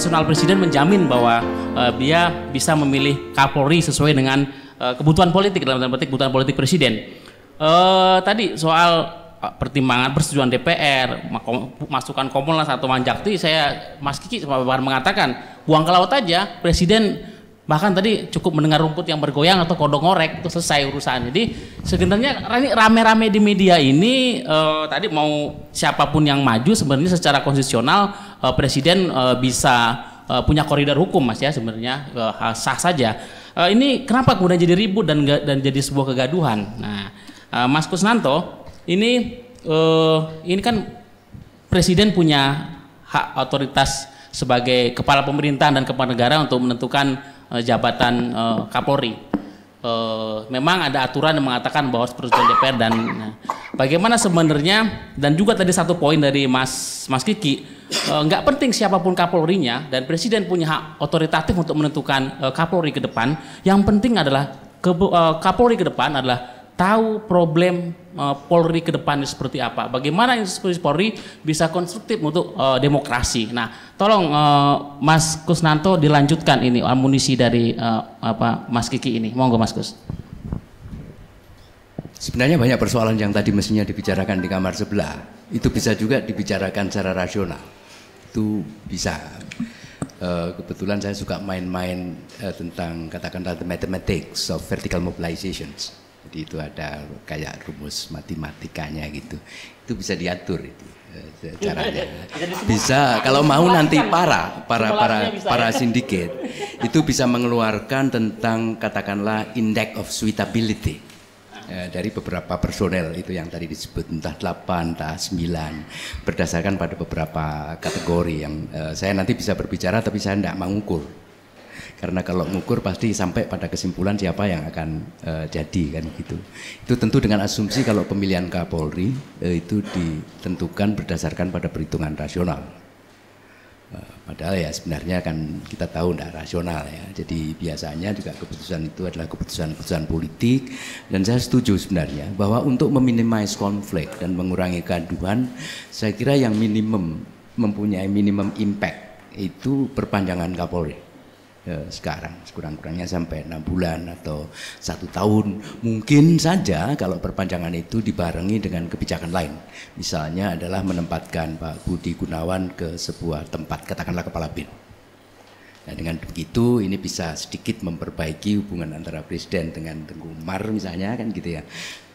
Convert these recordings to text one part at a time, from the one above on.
konstitusional presiden menjamin bahwa uh, dia bisa memilih Kapolri sesuai dengan uh, kebutuhan politik dalam tanda petik kebutuhan politik presiden. Uh, tadi soal pertimbangan persetujuan DPR, masukan Komponas atau Manjakti, saya Mas Kiki sempat mengatakan buang ke laut aja, presiden bahkan tadi cukup mendengar rumput yang bergoyang atau kodok ngorek itu selesai urusan jadi sebenarnya rame-rame di media ini uh, tadi mau siapapun yang maju sebenarnya secara konstitusional uh, presiden uh, bisa uh, punya koridor hukum mas ya sebenarnya uh, sah saja uh, ini kenapa kemudian jadi ribut dan dan jadi sebuah kegaduhan nah uh, mas Kusnanto ini uh, ini kan presiden punya hak otoritas sebagai kepala pemerintahan dan kepala negara untuk menentukan uh, jabatan uh, Kapolri. Uh, memang ada aturan yang mengatakan bahwa persetujuan DPR dan nah, bagaimana sebenarnya dan juga tadi satu poin dari Mas Mas Kiki uh, nggak penting siapapun Kapolrinya dan Presiden punya hak otoritatif untuk menentukan uh, Kapolri ke depan. Yang penting adalah ke, uh, Kapolri ke depan adalah tahu problem uh, Polri ke depannya seperti apa. Bagaimana institusi Polri bisa konstruktif untuk uh, demokrasi. Nah, tolong uh, Mas Kusnanto dilanjutkan ini amunisi dari uh, apa Mas Kiki ini. Monggo Mas Kus. Sebenarnya banyak persoalan yang tadi mestinya dibicarakan di kamar sebelah. Itu bisa juga dibicarakan secara rasional. Itu bisa. Uh, kebetulan saya suka main-main uh, tentang katakanlah the mathematics of vertical mobilizations jadi itu ada kayak rumus matematikanya gitu. Itu bisa diatur itu eh, caranya. Bisa kalau mau nanti para para para para sindiket itu bisa mengeluarkan tentang katakanlah index of suitability eh, dari beberapa personel itu yang tadi disebut entah 8 entah 9 berdasarkan pada beberapa kategori yang uh, saya nanti bisa berbicara tapi saya tidak mengukur karena kalau ngukur pasti sampai pada kesimpulan siapa yang akan e, jadi kan gitu. Itu tentu dengan asumsi kalau pemilihan Kapolri e, itu ditentukan berdasarkan pada perhitungan rasional. e, padahal ya sebenarnya kan kita tahu tidak rasional ya. Jadi biasanya juga keputusan itu adalah keputusan-keputusan politik dan saya setuju sebenarnya bahwa untuk meminimize konflik dan mengurangi keaduan, saya kira yang minimum mempunyai minimum impact itu perpanjangan Kapolri ya, sekarang sekurang-kurangnya sampai enam bulan atau satu tahun mungkin saja kalau perpanjangan itu dibarengi dengan kebijakan lain misalnya adalah menempatkan Pak Budi Gunawan ke sebuah tempat katakanlah kepala bin Nah, dengan begitu ini bisa sedikit memperbaiki hubungan antara presiden dengan Tengku Umar misalnya kan gitu ya.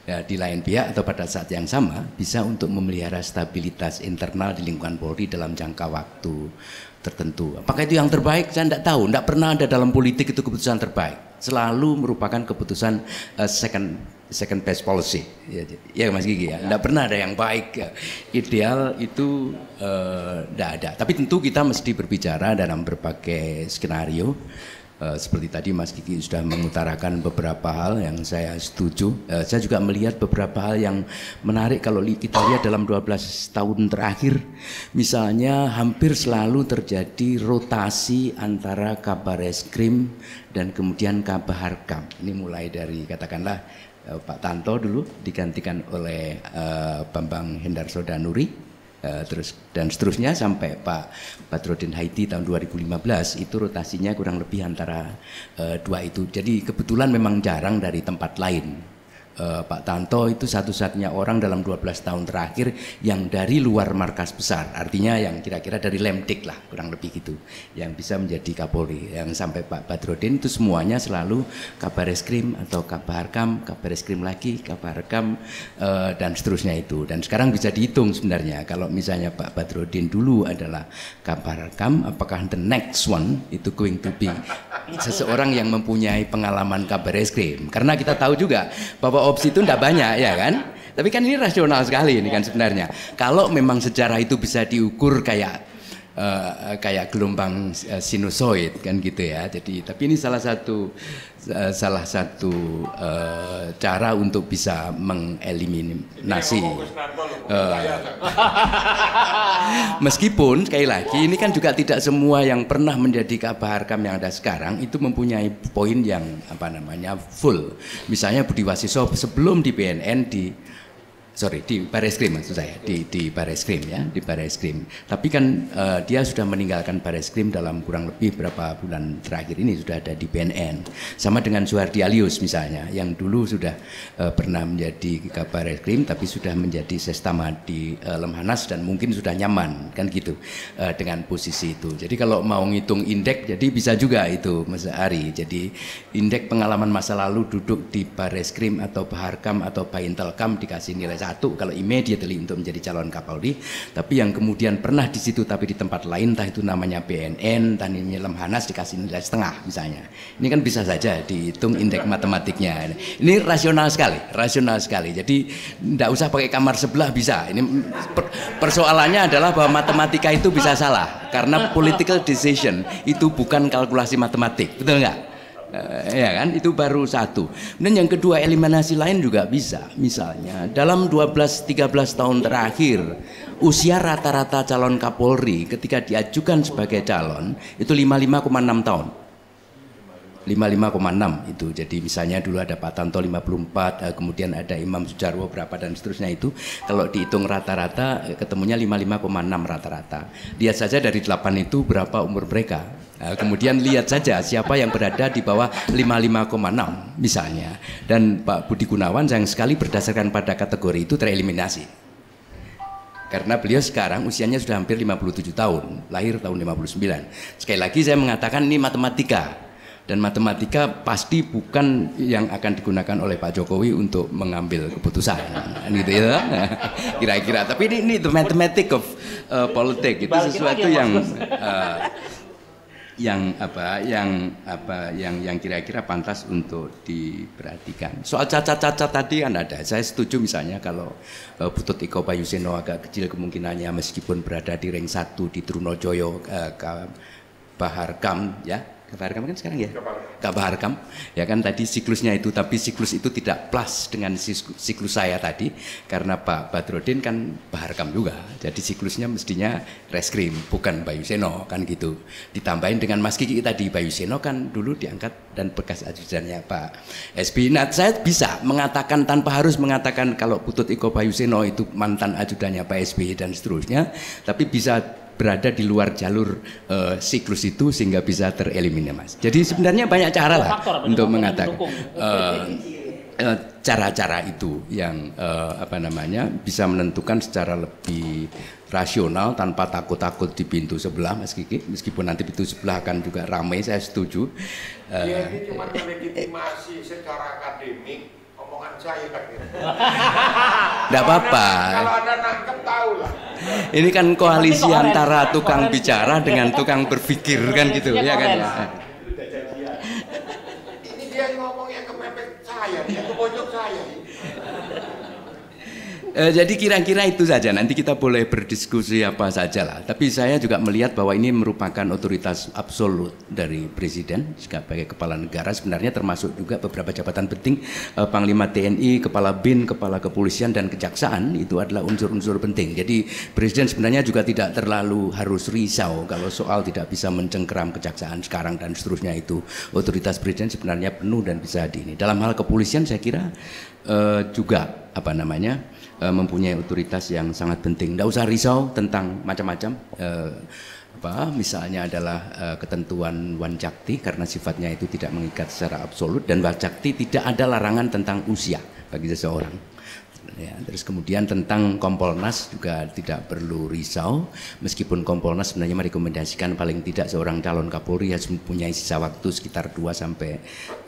ya. Di lain pihak atau pada saat yang sama bisa untuk memelihara stabilitas internal di lingkungan Polri dalam jangka waktu tertentu. Apakah itu yang terbaik? Saya tidak tahu. Tidak pernah ada dalam politik itu keputusan terbaik. Selalu merupakan keputusan uh, second second best policy. Ya, ya, ya Mas Gigi ya. Tidak pernah ada yang baik. Ya. Ideal itu eh, tidak uh, ada. Tapi tentu kita mesti berbicara dalam berbagai skenario Eh, seperti tadi Mas Kiki sudah mengutarakan beberapa hal yang saya setuju. Eh, saya juga melihat beberapa hal yang menarik kalau kita lihat dalam 12 tahun terakhir. Misalnya hampir selalu terjadi rotasi antara kabar eskrim dan kemudian kabar harkam. Ini mulai dari katakanlah eh, Pak Tanto dulu digantikan oleh Bambang Hendarso Danuri Eh, terus dan seterusnya sampai Pak Badrodin Haiti tahun 2015 itu rotasinya kurang lebih antara uh, dua itu. Jadi kebetulan memang jarang dari tempat lain uh, Pak Tanto itu satu-satunya orang dalam 12 tahun terakhir yang dari luar markas besar, artinya yang kira-kira dari Lemdik lah kurang lebih gitu, yang bisa menjadi Kapolri. Yang sampai Pak Badrodin itu semuanya selalu kabar eskrim atau kabar kam, kabar eskrim lagi, kabar uh, dan seterusnya itu. Dan sekarang bisa dihitung sebenarnya kalau misalnya Pak Badrodin dulu adalah kabar apakah the next one itu going to be seseorang yang mempunyai pengalaman kabar eskrim? Karena kita tahu juga bahwa opsi itu tidak banyak ya kan tapi kan ini rasional sekali ini kan sebenarnya kalau memang sejarah itu bisa diukur kayak Eh, eh, kayak gelombang eh, sinusoid kan gitu ya. Jadi tapi ini salah satu salah satu cara untuk bisa mengeliminasi. meskipun sekali lagi ini kan juga tidak semua yang pernah menjadi kabar harkam yang ada sekarang itu mempunyai poin yang apa namanya full. Misalnya Budi Wasiso sebelum di BNN di sorry di baris krim maksud saya di di baris krim ya di baris krim tapi kan uh, dia sudah meninggalkan baris krim dalam kurang lebih berapa bulan terakhir ini sudah ada di BNN sama dengan Suhardi Alius misalnya yang dulu sudah uh, pernah menjadi baris krim tapi sudah menjadi sestama di uh, eh, Lemhanas dan mungkin sudah nyaman kan gitu uh, dengan posisi itu jadi kalau mau ngitung indeks jadi bisa juga itu Mas Ari jadi indeks pengalaman masa lalu duduk di baris krim atau Baharkam atau Baintelkam dikasih nilai satu kalau immediately untuk menjadi calon Kapolri tapi yang kemudian pernah di situ tapi di tempat lain entah itu namanya BNN dan ini Lemhanas dikasih nilai setengah misalnya ini kan bisa saja dihitung indeks matematiknya ini rasional sekali rasional sekali jadi tidak usah pakai kamar sebelah bisa ini persoalannya adalah bahwa matematika itu bisa salah karena political decision itu bukan kalkulasi matematik betul nggak Eh, ya kan itu baru satu dan yang kedua eliminasi lain juga bisa misalnya dalam 12-13 tahun terakhir usia rata-rata calon Kapolri ketika diajukan sebagai calon itu 55,6 tahun 55,6 itu jadi misalnya dulu ada Pak Tanto 54 eh, kemudian ada Imam Sujarwo berapa dan seterusnya itu kalau dihitung rata-rata eh, ketemunya 55,6 rata-rata lihat saja dari 8 itu berapa umur mereka Nah, kemudian lihat saja siapa yang berada di bawah 55,6 misalnya. Dan Pak Budi Gunawan yang sekali berdasarkan pada kategori itu tereliminasi. Karena beliau sekarang usianya sudah hampir 57 tahun, lahir tahun 59. Sekali lagi saya mengatakan ini matematika. Dan matematika pasti bukan yang akan digunakan oleh Pak Jokowi untuk mengambil keputusan, nah, gitu ya, kira-kira. Tapi ini, ini the mathematics of uh, eh, politics itu sesuatu yang uh, yang apa yang apa yang yang kira-kira pantas untuk diperhatikan. Soal cacat-cacat tadi kan ada. Saya setuju misalnya kalau uh, Putut Iko Bayuseno agak kecil kemungkinannya meskipun berada di ring satu di Trunojoyo uh, Bahar Kam ya Kabarkam kan sekarang ya? Kabaharkam, Ya kan tadi siklusnya itu, tapi siklus itu tidak plus dengan siklus saya tadi karena Pak Badrodin kan bahar Baharkam juga. Jadi siklusnya mestinya reskrim bukan Bayu Seno kan gitu. Ditambahin dengan Mas Kiki tadi Bayu Seno kan dulu diangkat dan bekas ajudannya Pak SB. Nah, saya bisa mengatakan tanpa harus mengatakan kalau Putut Iko Bayu Seno itu mantan ajudannya Pak SB dan seterusnya, tapi bisa berada di luar jalur uh, siklus itu sehingga bisa tereliminasi. Jadi sebenarnya banyak cara lah faktor, untuk mengatakan eh, eh, cara-cara uh, uh, itu yang uh, apa namanya bisa menentukan secara lebih rasional tanpa takut-takut di pintu sebelah mas Kiki meskipun nanti pintu sebelah akan juga ramai saya setuju. Uh, ya, ini cuma legitimasi secara akademik saya takdir. Tidak apa-apa. Kalau ada nangkep tahu lah. Ini kan koalisi antara tukang bicara dengan tukang berpikir kan gitu iya, ya kan. E, jadi kira-kira itu saja. Nanti kita boleh berdiskusi apa saja lah. Tapi saya juga melihat bahwa ini merupakan otoritas absolut dari presiden sebagai kepala negara. Sebenarnya termasuk juga beberapa jabatan penting, e, panglima TNI, kepala BIN, kepala kepolisian dan kejaksaan itu adalah unsur-unsur penting. Jadi presiden sebenarnya juga tidak terlalu harus risau kalau soal tidak bisa mencengkeram kejaksaan sekarang dan seterusnya itu otoritas presiden sebenarnya penuh dan bisa di ini. Dalam hal kepolisian saya kira eh, juga apa namanya? uh, mempunyai otoritas yang sangat penting. Tidak usah risau tentang macam-macam. Uh, apa misalnya adalah uh, ketentuan wancakti karena sifatnya itu tidak mengikat secara absolut dan wancakti tidak ada larangan tentang usia bagi seseorang. Ya, terus kemudian tentang Kompolnas juga tidak perlu risau, meskipun Kompolnas sebenarnya merekomendasikan paling tidak seorang calon Kapolri harus mempunyai sisa waktu sekitar 2 sampai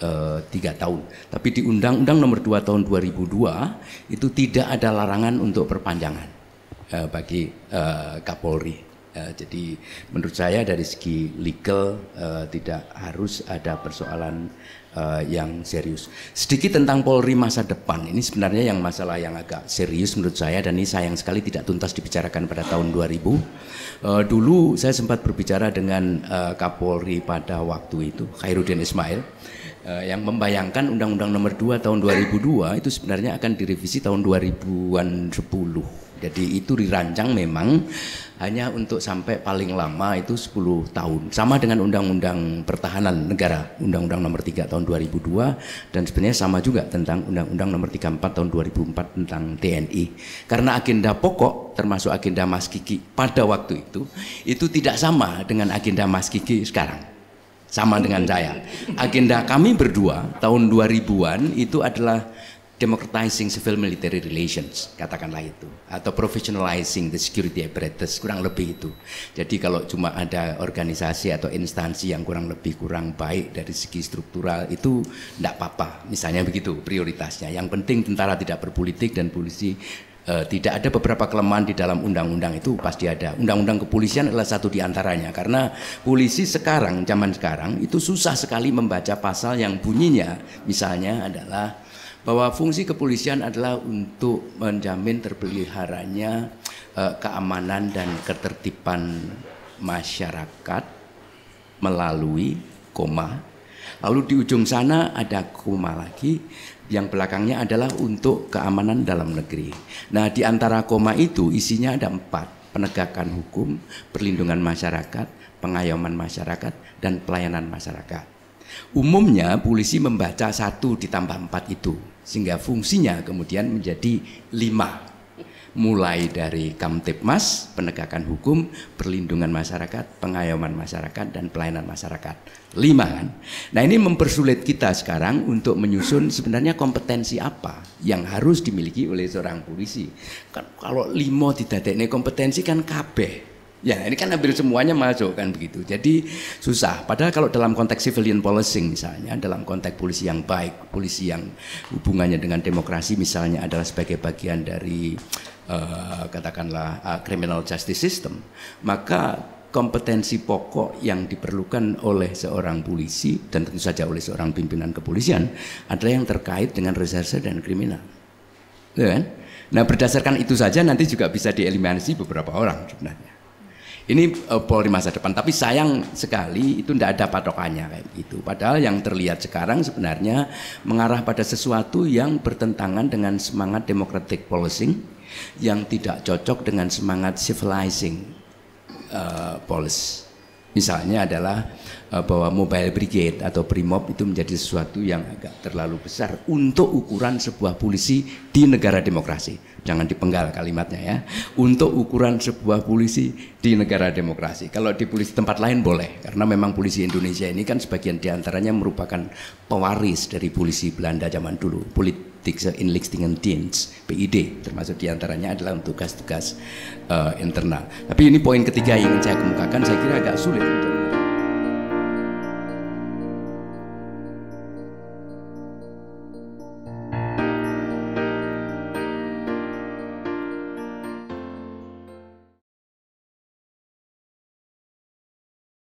eh, tiga 3 tahun. Tapi di Undang-Undang Nomor 2 Tahun 2002 itu tidak ada larangan untuk perpanjangan e, bagi e, Kapolri. Eh, jadi menurut saya dari segi legal eh, tidak harus ada persoalan eh, yang serius. Sedikit tentang Polri masa depan. Ini sebenarnya yang masalah yang agak serius menurut saya dan ini sayang sekali tidak tuntas dibicarakan pada tahun 2000. dulu saya sempat berbicara dengan Kapolri pada waktu itu, Khairuddin Ismail. yang membayangkan Undang-Undang Nomor 2 Tahun 2002 itu sebenarnya akan direvisi tahun 2010 jadi itu dirancang memang hanya untuk sampai paling lama itu 10 tahun. Sama dengan Undang-Undang Pertahanan Negara, Undang-Undang Nomor 3 tahun 2002 dan sebenarnya sama juga tentang Undang-Undang Nomor 34 tahun 2004 tentang TNI. E. Karena agenda pokok termasuk agenda Mas Kiki pada waktu itu itu tidak sama dengan agenda Mas Kiki sekarang sama dengan saya. Agenda kami berdua tahun 2000-an itu adalah democratizing civil military relations katakanlah itu atau professionalizing the security apparatus kurang lebih itu jadi kalau cuma ada organisasi atau instansi yang kurang lebih kurang baik dari segi struktural itu tidak apa-apa misalnya begitu prioritasnya yang penting tentara tidak berpolitik dan polisi eh, tidak ada beberapa kelemahan di dalam undang-undang itu pasti ada undang-undang kepolisian adalah satu di antaranya karena polisi sekarang zaman sekarang itu susah sekali membaca pasal yang bunyinya misalnya adalah bahwa fungsi kepolisian adalah untuk menjamin terpeliharanya uh, keamanan dan ketertiban masyarakat melalui koma. Lalu di ujung sana ada koma lagi yang belakangnya adalah untuk keamanan dalam negeri. Nah di antara koma itu isinya ada empat penegakan hukum, perlindungan masyarakat, pengayoman masyarakat, dan pelayanan masyarakat. Umumnya polisi membaca satu ditambah empat itu sehingga fungsinya kemudian menjadi lima mulai dari Kamtipmas, penegakan hukum, perlindungan masyarakat, pengayoman masyarakat, dan pelayanan masyarakat. Lima kan? Nah ini mempersulit kita sekarang untuk menyusun sebenarnya kompetensi apa yang harus dimiliki oleh seorang polisi. Kan kalau lima tidak ada kompetensi kan kabeh Ya, ini kan hampir semuanya masuk kan begitu. Jadi susah. Padahal kalau dalam konteks civilian policing misalnya, dalam konteks polisi yang baik, polisi yang hubungannya dengan demokrasi misalnya adalah sebagai bagian dari uh, katakanlah uh, criminal justice system, maka kompetensi pokok yang diperlukan oleh seorang polisi dan tentu saja oleh seorang pimpinan kepolisian adalah yang terkait dengan reserse dan kriminal. Ya kan? Nah, berdasarkan itu saja nanti juga bisa dieliminasi beberapa orang sebenarnya ini uh, Polri masa depan. Tapi sayang sekali itu tidak ada patokannya kayak gitu. Padahal yang terlihat sekarang sebenarnya mengarah pada sesuatu yang bertentangan dengan semangat democratic policing yang tidak cocok dengan semangat civilizing uh, eh, policy Misalnya adalah eh, bahwa Mobile Brigade atau primob itu menjadi sesuatu yang agak terlalu besar untuk ukuran sebuah polisi di negara demokrasi. Jangan dipenggal kalimatnya ya. Untuk ukuran sebuah polisi di negara demokrasi. Kalau di polisi tempat lain boleh karena memang polisi Indonesia ini kan sebagian diantaranya merupakan pewaris dari polisi Belanda zaman dulu. Polit Diksa teams PID termasuk diantaranya adalah untuk tugas-tugas uh, eh, internal. Tapi ini poin ketiga yang ingin saya kemukakan saya kira agak sulit untuk